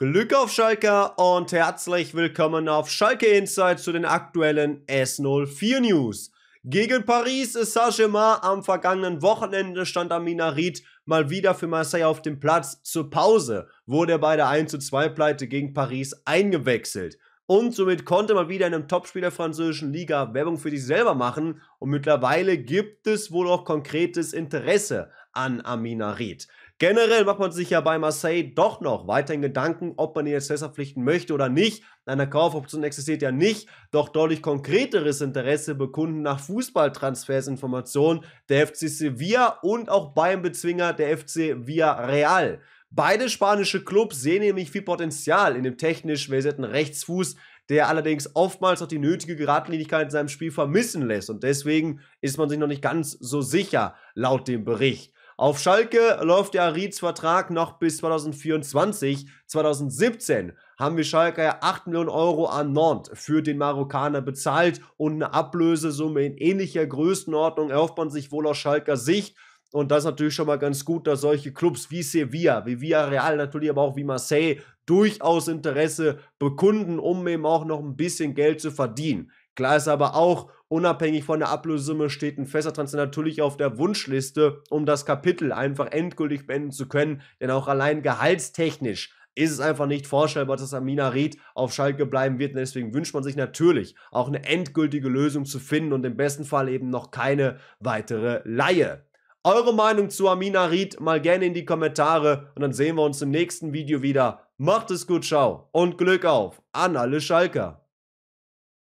Glück auf Schalke und herzlich willkommen auf Schalke Insight zu den aktuellen S04 News. Gegen Paris ist saint am vergangenen Wochenende stand Amina Ried mal wieder für Marseille auf dem Platz. Zur Pause wurde er bei der 12 Pleite gegen Paris eingewechselt. Und somit konnte man wieder in einem Topspiel der französischen Liga Werbung für sich selber machen. Und mittlerweile gibt es wohl auch konkretes Interesse an Amina Ried. Generell macht man sich ja bei Marseille doch noch weiterhin Gedanken, ob man jetzt besser verpflichten möchte oder nicht. Eine Kaufoption existiert ja nicht, doch deutlich konkreteres Interesse bekunden nach Fußballtransfers Informationen der FC Sevilla und auch beim Bezwinger der FC Villarreal. Beide spanische Clubs sehen nämlich viel Potenzial in dem technisch versierten Rechtsfuß, der allerdings oftmals noch die nötige Geradlinigkeit in seinem Spiel vermissen lässt. Und deswegen ist man sich noch nicht ganz so sicher, laut dem Bericht. Auf Schalke läuft der Rieds Vertrag noch bis 2024. 2017 haben wir Schalke ja 8 Millionen Euro an Nantes für den Marokkaner bezahlt und eine Ablösesumme in ähnlicher Größenordnung erhofft man sich wohl aus Schalker Sicht. Und das ist natürlich schon mal ganz gut, dass solche Clubs wie Sevilla, wie Villarreal natürlich, aber auch wie Marseille durchaus Interesse bekunden, um eben auch noch ein bisschen Geld zu verdienen. Klar ist aber auch, unabhängig von der Ablösesumme steht ein fester Transfer natürlich auf der Wunschliste, um das Kapitel einfach endgültig beenden zu können, denn auch allein gehaltstechnisch ist es einfach nicht vorstellbar, dass Amina Ried auf Schalke bleiben wird. Und deswegen wünscht man sich natürlich auch eine endgültige Lösung zu finden und im besten Fall eben noch keine weitere Laie. Eure Meinung zu Amina Reed mal gerne in die Kommentare und dann sehen wir uns im nächsten Video wieder. Macht es gut, ciao und Glück auf an alle Schalker.